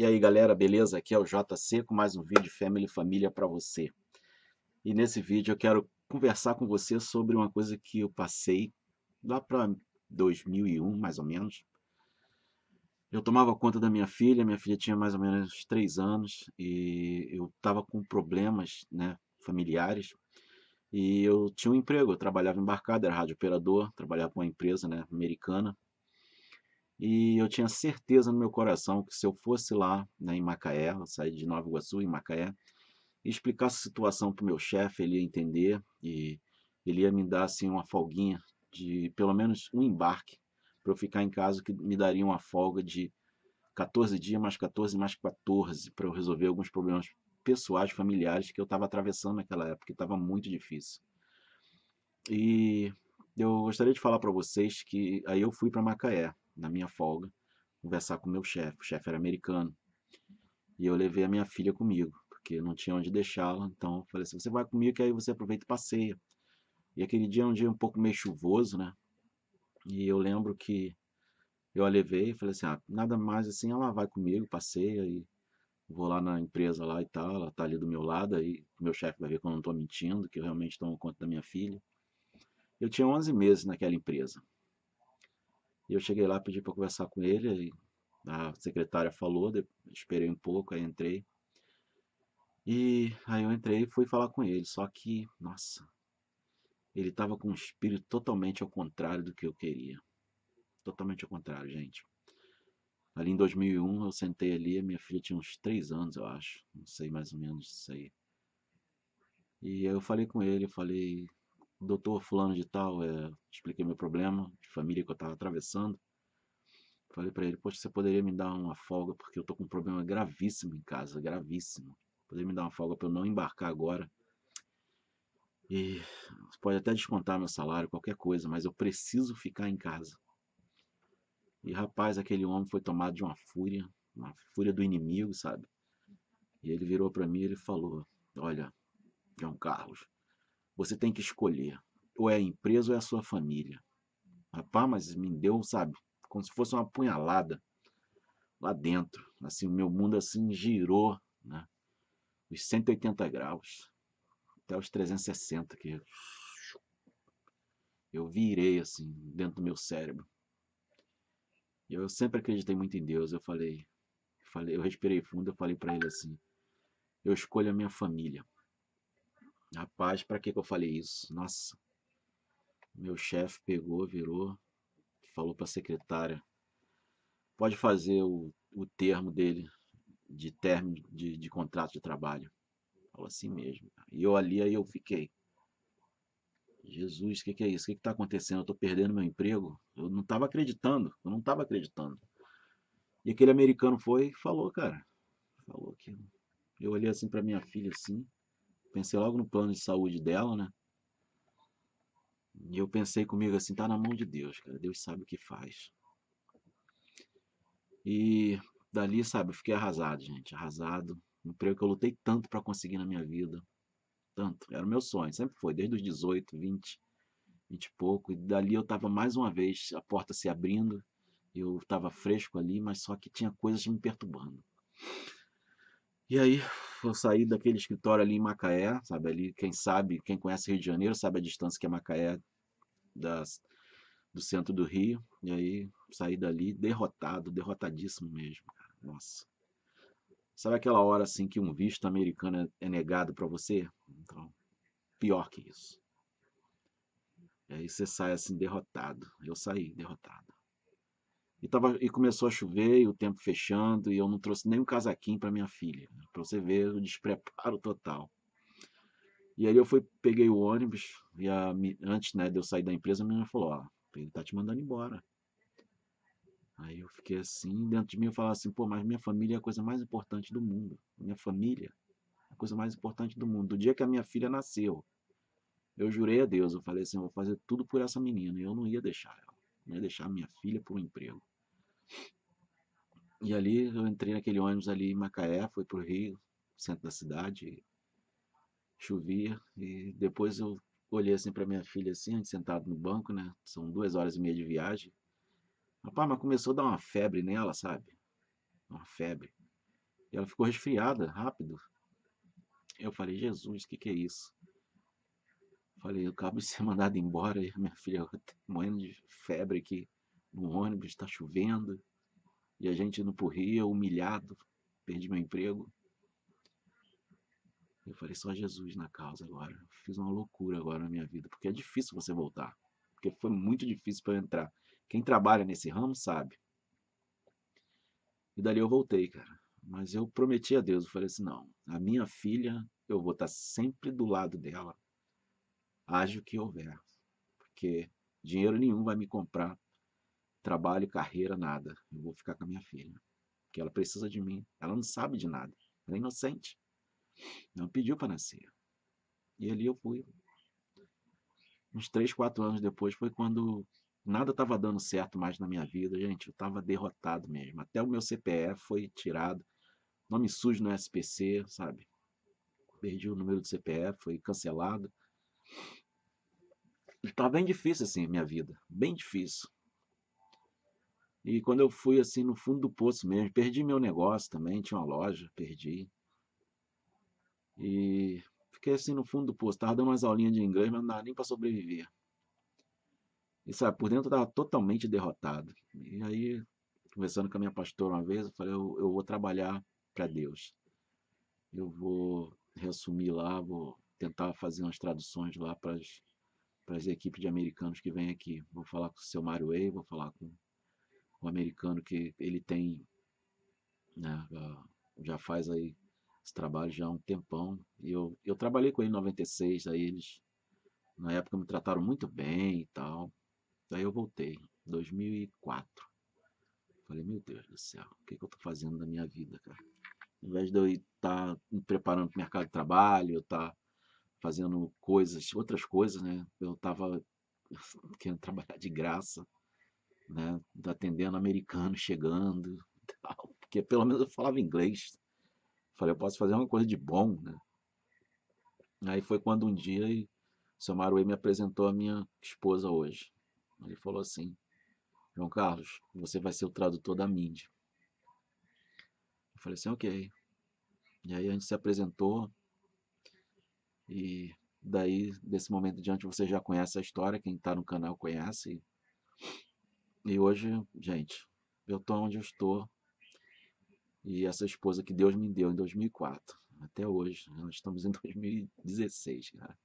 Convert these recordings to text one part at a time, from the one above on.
E aí galera, beleza? Aqui é o JC com mais um vídeo Family Família para você. E nesse vídeo eu quero conversar com você sobre uma coisa que eu passei lá para 2001, mais ou menos. Eu tomava conta da minha filha, minha filha tinha mais ou menos 3 anos e eu estava com problemas né, familiares. E eu tinha um emprego, eu trabalhava embarcado, era rádio operador, trabalhava com uma empresa né, americana e eu tinha certeza no meu coração que se eu fosse lá né, em Macaé, eu de Nova Iguaçu, em Macaé, e explicasse a situação para o meu chefe, ele ia entender e ele ia me dar assim, uma folguinha de pelo menos um embarque para eu ficar em casa, que me daria uma folga de 14 dias, mais 14, mais 14, para eu resolver alguns problemas pessoais, familiares que eu estava atravessando naquela época, que estava muito difícil. E eu gostaria de falar para vocês que aí eu fui para Macaé na minha folga, conversar com meu chefe. O chefe era americano. E eu levei a minha filha comigo, porque não tinha onde deixá-la. Então eu falei assim: você vai comigo, que aí você aproveita e passeia. E aquele dia é um dia um pouco meio chuvoso, né? E eu lembro que eu a levei e falei assim: ah, nada mais assim, ela vai comigo, passeia e vou lá na empresa lá e tal. Ela tá ali do meu lado, aí meu chefe vai ver que eu não tô mentindo, que eu realmente tomo conta da minha filha. Eu tinha 11 meses naquela empresa. E eu cheguei lá, pedi para conversar com ele, a secretária falou, esperei um pouco, aí entrei. E aí eu entrei e fui falar com ele, só que, nossa, ele estava com um espírito totalmente ao contrário do que eu queria. Totalmente ao contrário, gente. Ali em 2001, eu sentei ali, a minha filha tinha uns 3 anos, eu acho, não sei mais ou menos isso aí. E aí eu falei com ele, eu falei, doutor fulano de tal, é, expliquei meu problema de família que eu estava atravessando. Falei para ele, poxa, você poderia me dar uma folga, porque eu tô com um problema gravíssimo em casa, gravíssimo. Poderia me dar uma folga para eu não embarcar agora. E pode até descontar meu salário, qualquer coisa, mas eu preciso ficar em casa. E rapaz, aquele homem foi tomado de uma fúria, uma fúria do inimigo, sabe? E ele virou para mim e ele falou: "Olha, João é Carlos, você tem que escolher. Ou é a empresa ou é a sua família. Rapaz, mas me deu, sabe? Como se fosse uma punhalada lá dentro. Assim, o meu mundo assim girou, né? Os 180 graus até os 360 que eu virei assim dentro do meu cérebro. E eu sempre acreditei muito em Deus. Eu falei, falei, eu respirei fundo, eu falei para ele assim: eu escolho a minha família. Rapaz, para que, que eu falei isso? Nossa. Meu chefe pegou, virou, falou para a secretária. Pode fazer o, o termo dele de termo de, de contrato de trabalho. Falou assim mesmo. E eu ali, aí eu fiquei. Jesus, o que, que, é isso? O que está acontecendo? Eu estou perdendo meu emprego? Eu não estava acreditando, eu não estava acreditando. E aquele americano foi e falou, cara. Falou que. Eu olhei assim para minha filha assim. Pensei logo no plano de saúde dela, né? E eu pensei comigo assim, tá na mão de Deus, cara. Deus sabe o que faz. E dali, sabe, eu fiquei arrasado, gente, arrasado. Um emprego que eu lutei tanto para conseguir na minha vida. Tanto, era o meu sonho, sempre foi, desde os 18, 20, 20 e pouco. E dali eu tava mais uma vez, a porta se abrindo. Eu tava fresco ali, mas só que tinha coisas me perturbando. E aí eu saí daquele escritório ali em Macaé, sabe? Ali, quem sabe, quem conhece Rio de Janeiro sabe a distância que é Macaé das, do centro do Rio. E aí saí dali derrotado, derrotadíssimo mesmo, cara. Nossa. Sabe aquela hora assim que um visto americano é, é negado para você? Então, pior que isso. E aí você sai assim derrotado. Eu saí derrotado. E, tava, e começou a chover, e o tempo fechando, e eu não trouxe nem um casaquinho para minha filha, né, para você ver o despreparo total. E aí eu fui, peguei o ônibus, e a, antes né, de eu sair da empresa, a menina falou, ó, ele tá te mandando embora. Aí eu fiquei assim, dentro de mim eu falava assim, pô, mas minha família é a coisa mais importante do mundo. Minha família é a coisa mais importante do mundo. Do dia que a minha filha nasceu, eu jurei a Deus, eu falei assim, eu vou fazer tudo por essa menina, e eu não ia deixar ela né, deixar minha filha para um emprego. E ali eu entrei naquele ônibus ali em Macaé, fui para o Rio, centro da cidade, chovia, e depois eu olhei assim para minha filha, assim, sentado no banco, né? São duas horas e meia de viagem. Rapaz, mas começou a dar uma febre nela, sabe? Uma febre. E ela ficou resfriada, rápido. Eu falei, Jesus, o que, que é isso? Falei, eu acabo de ser mandado embora, e minha filha tá morrendo de febre aqui no ônibus, está chovendo, e a gente indo por Rio, humilhado, perdi meu emprego. Eu falei, só Jesus na causa agora. fiz uma loucura agora na minha vida, porque é difícil você voltar. Porque foi muito difícil para eu entrar. Quem trabalha nesse ramo sabe. E dali eu voltei, cara. Mas eu prometi a Deus, eu falei assim, não, a minha filha, eu vou estar tá sempre do lado dela haja o que houver, porque dinheiro nenhum vai me comprar trabalho, carreira, nada. Eu vou ficar com a minha filha, porque ela precisa de mim. Ela não sabe de nada, ela é inocente. Não pediu para nascer. E ali eu fui. Uns três, quatro anos depois foi quando nada estava dando certo mais na minha vida, gente. Eu estava derrotado mesmo. Até o meu CPF foi tirado. Nome sujo no SPC, sabe? Perdi o número do CPF, foi cancelado estava tá bem difícil assim a minha vida, bem difícil. E quando eu fui assim no fundo do poço mesmo, perdi meu negócio também, tinha uma loja, perdi. E fiquei assim no fundo do poço, tava dando umas aulinhas de inglês, mas não dava nem para sobreviver. E sabe, por dentro eu tava totalmente derrotado. E aí, conversando com a minha pastora uma vez, eu falei, eu, eu vou trabalhar para Deus. Eu vou reassumir lá, vou tentar fazer umas traduções lá para as para as equipes de americanos que vem aqui. Vou falar com o seu Mario Way, vou falar com o americano que ele tem, né, já faz aí esse trabalho já há um tempão. E eu, eu trabalhei com ele em 96, aí eles na época me trataram muito bem e tal. Daí eu voltei, 2004. Falei, meu Deus do céu, o que, que eu tô fazendo na minha vida, cara? Ao invés de eu estar tá me preparando para o mercado de trabalho, eu estar tá fazendo coisas, outras coisas, né? Eu estava querendo trabalhar de graça, né? Atendendo americano chegando, tal, porque pelo menos eu falava inglês. Falei, eu posso fazer uma coisa de bom, né? Aí foi quando um dia o seu Maruê me apresentou a minha esposa hoje. Ele falou assim, João Carlos, você vai ser o tradutor da mídia. Eu falei assim, ok. E aí a gente se apresentou, e daí, desse momento diante, você já conhece a história, quem está no canal conhece. E hoje, gente, eu tô onde eu estou. E essa esposa que Deus me deu em 2004, até hoje, né, nós estamos em 2016, cara.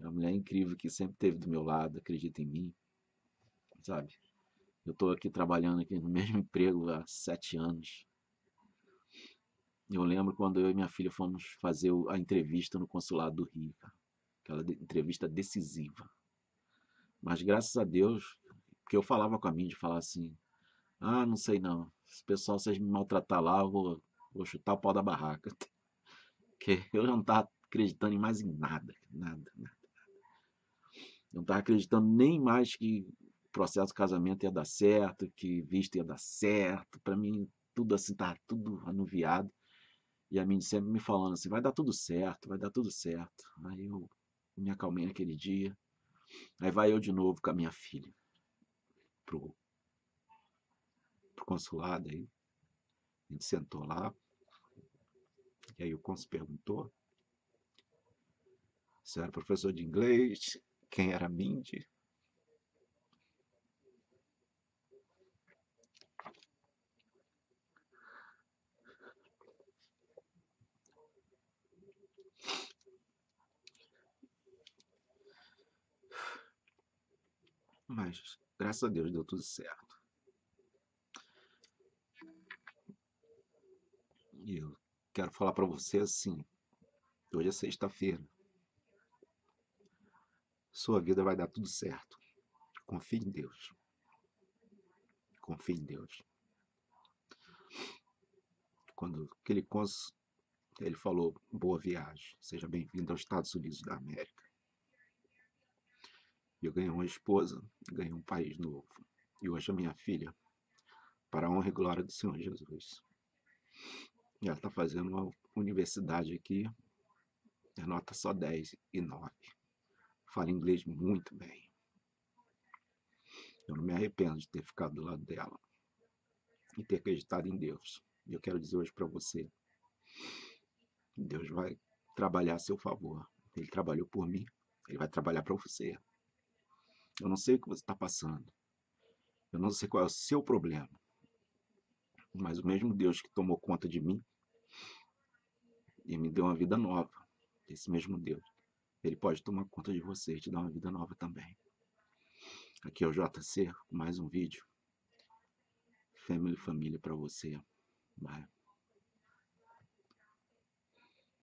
É uma mulher incrível que sempre teve do meu lado, acredita em mim, sabe? Eu estou aqui trabalhando aqui no mesmo emprego há sete anos. Eu lembro quando eu e minha filha fomos fazer a entrevista no consulado do Rio, cara. aquela entrevista decisiva. Mas graças a Deus, porque eu falava com a Mindy, falava assim, ah, não sei não, se pessoal vocês me maltratar lá, eu vou, vou chutar o pau da barraca. Porque eu não estava acreditando em mais em nada, nada, nada. Eu não estava acreditando nem mais que o processo de casamento ia dar certo, que visto ia dar certo. Para mim, tudo assim, estava tudo anuviado. E a Mindy sempre me falando assim: vai dar tudo certo, vai dar tudo certo. Aí eu me acalmei naquele dia. Aí vai eu de novo com a minha filha pro, pro consulado aí. A gente sentou lá. E aí o cônsul perguntou se era professor de inglês, quem era Mindy. Mas, graças a Deus, deu tudo certo. E eu quero falar para você assim: hoje é sexta-feira. Sua vida vai dar tudo certo. Confie em Deus. Confie em Deus. Quando aquele cônsul, ele falou: boa viagem, seja bem-vindo aos Estados Unidos da América. Eu ganhei uma esposa, ganhei um país novo. E hoje a minha filha, para a honra e glória do Senhor Jesus. E ela está fazendo uma universidade aqui, é nota só 10 e 9. Fala inglês muito bem. Eu não me arrependo de ter ficado do lado dela e ter acreditado em Deus. E eu quero dizer hoje para você: Deus vai trabalhar a seu favor. Ele trabalhou por mim, ele vai trabalhar para você. Eu não sei o que você está passando. Eu não sei qual é o seu problema. Mas o mesmo Deus que tomou conta de mim e me deu uma vida nova, esse mesmo Deus, ele pode tomar conta de você e te dar uma vida nova também. Aqui é o JC, mais um vídeo. Family Família para você. Bye.